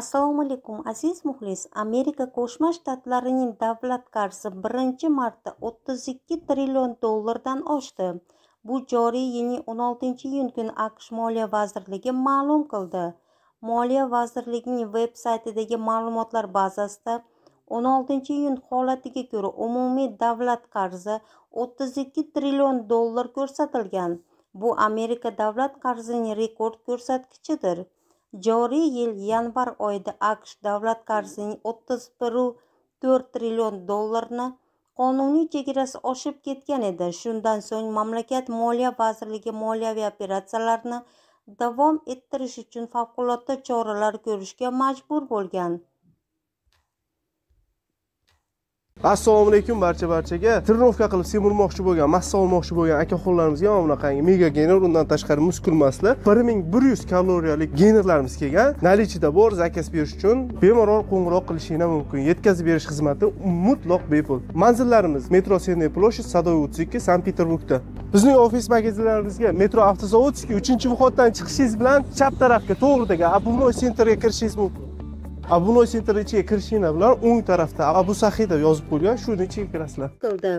assalomu alaykum aziz muxlis amerika qo'shma shtatlarining davlat qarzi birinchi marta o'ttiz ikki trillion dollardan oshdi bu joriy yilning o'n oltinchi iyun kuni aqsh moliya vazirligi ma'lum qildi moliya vazirligining veb saytidagi ma'lumotlar bazasida o'n oltinchi iyun holatiga ko'ra umumiy davlat qarzi o'ttiz ikki trillion dollar ko'rsatilgan bu amerika davlat qarzining rekord ko'rsatkichidir joriy yil yanvar oyida aqsh davlat qarzining o'ttiz biru to'rt trillion dollarni qonuniy chegarasi oshib ketgan edi shundan so'ng mamlakat moliya vazirligi moliyaviy operatsiyalarni davom ettirish uchun favqulodda choralar ko'rishga majbur bo'lgan assalomu alaykum barcha barchaga тренировка qilib semirmoqchi bo'lgan massa olmoqchi bo'lgan akaxonlarimizga mana bunaqangi mega gener undan tashqari muskul masla bir ming bir yuz kaloriyalik generlarimiz kelgan наличиеda bor zakaz berish uchun bemalol qo'ng'iroq qilishinglar mumkin yetkazib berish xizmati mutlaq bepul manzillarimiz metro senniy площадь sadoy o'ttiz ikki sankt peterburgda bizning ofis magazinlarimizga metro avtozavod uchinchi vxoddan chiqishingiz bilan chap tarafga to'g'ridagi обувной sentrga kirishingiz mumkin abu sentrni ichiga kirishinglar bilan o'ng tarafda abu sahiy deb yozib qo'ygan shuni ichiga kirasizlar qildi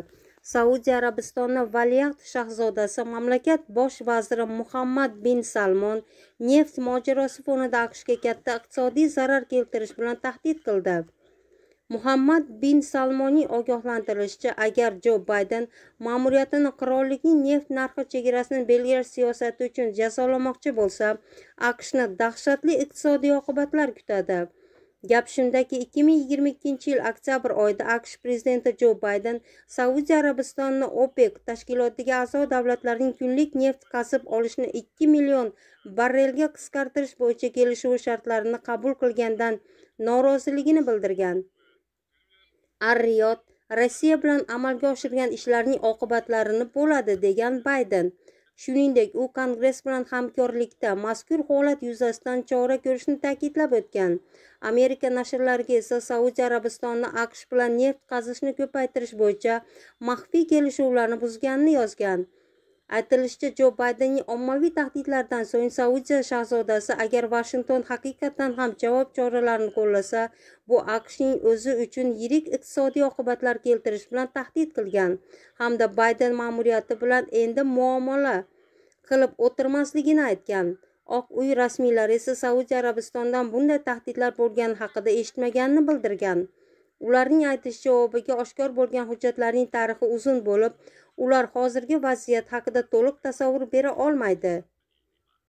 saudiya arabistoni valiahd shahzodasi mamlakat bosh vaziri muhammad bin salmon neft mojarosi fonida aqshga katta iqtisodiy zarar keltirish bilan tahdid qildi muhammad bin salmonning ogohlantirishchi agar jo bayden ma'muriyatini qirollikning neft narxi chegarasini belgilash siyosati uchun jazolamoqchi bo'lsa aqshni dahshatli iqtisodiy oqibatlar kutadi gap shundaki 2022 yil oktyabr oyida aqsh prezidenti jo bayden saudiya arabistonini opec tashkilotiga a'zo davlatlarning kunlik neft qazib olishni 2 million barrelga qisqartirish bo'yicha kelishuv shartlarini qabul qilgandan noroziligini bildirgan ar riyod rossiya bilan amalga oshirgan ishlarning oqibatlarini bo'ladi degan bayden shuningdek u kongress bilan hamkorlikda mazkur holat yuzasidan chora ko'rishni ta'kidlab o'tgan amerika nashrlariga esa saudiya arabistonini aqsh bilan neft qazishni ko'paytirish bo'yicha maxfiy kelishuvlarni buzganini yozgan aytilishicha jo baydenning ommaviy tahdidlardan so'ng saudiya shahzodasi agar vashington haqiqatdan ham javob choralarini qo'llasa bu aqshning o'zi uchun yirik iqtisodiy oqibatlar keltirish bilan tahdid qilgan hamda bayden ma'muriyati bilan endi muomala qilib o'tirmasligini aytgan oq uy rasmiylari esa saudiya arabistondan bunday tahdidlar bo'lgani haqida eshitmaganini bildirgan ularning aytishicha javobiga oshkor bo'lgan hujjatlarning tarixi uzun bo'lib ular hozirgi vaziyat haqida to'liq tasavvur bera olmaydi